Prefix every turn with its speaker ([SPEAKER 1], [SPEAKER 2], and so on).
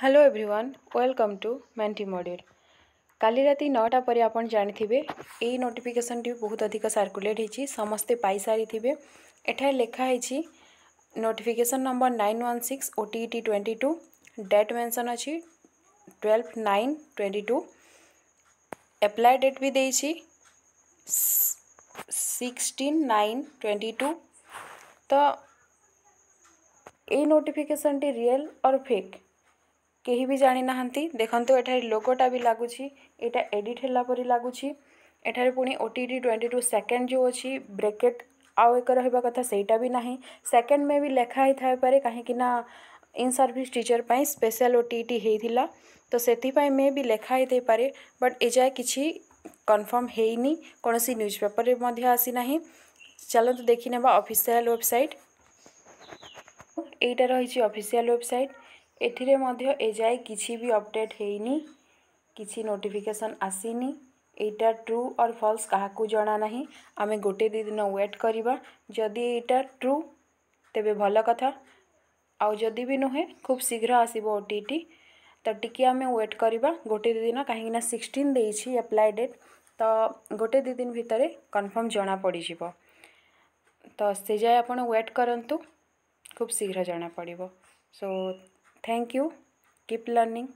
[SPEAKER 1] Hello everyone welcome to ম্যান্টি module কালি রাতে নটা পরে আপনার জাঁথিবে এই নোটিফিকেসনটি বহুত অধিক সার্কুলেট হয়েছি সমস্তে পাইসারিথে এখানে লেখা হয়েছি notification number nine one six OTET twenty two date mention অছি twelve nine twenty two apply date বি দিয়েছি সিক্সটিন নাইন টোয়েন্টি টু তো এই নোটিফিকেসনটি রিয়েল और फेक कहीं भी जाणी ना देखो एटार लोगोटा भी लगुच यहाँ एडिट है लगुच एटार पुणी O T twenty two second जो अच्छी ब्रेकेट आउ एक रहा कथा से ना सेकेंड में भी लिखाही था पारे कहीं इन सर्विस टीचर पर स्पेशल ओ टी टी तो से मे भी लिखाही थी पारे बट एजाए कि कनफर्म होनी कौन सी न्यूज पेपर में आसी चलो तो देखने वा ऑफिशियल वेबसाइट यही रही ऑफिशियल वेबसाइट एजाए कि भी अपडेट होनी किसी नोटिफिकेशन आसीनी यटा ट्रु और फल्स क्या जाना ना आम गोटे दिन व्वेट करवा जदि यटा ट्रु तेबे भल कथा आदि भी नुहे खूब शीघ्र आसब ओ टी तो टी आम व्वेट करवा गोटे दिन कहीं सिक्सटीन देप्लाय डेट तो गोटे दिन भितर कनफर्म जना पड़ज तो से जाए आप वेट करूँ खूब शीघ्र जना पड़ सो so, Thank you. Keep learning.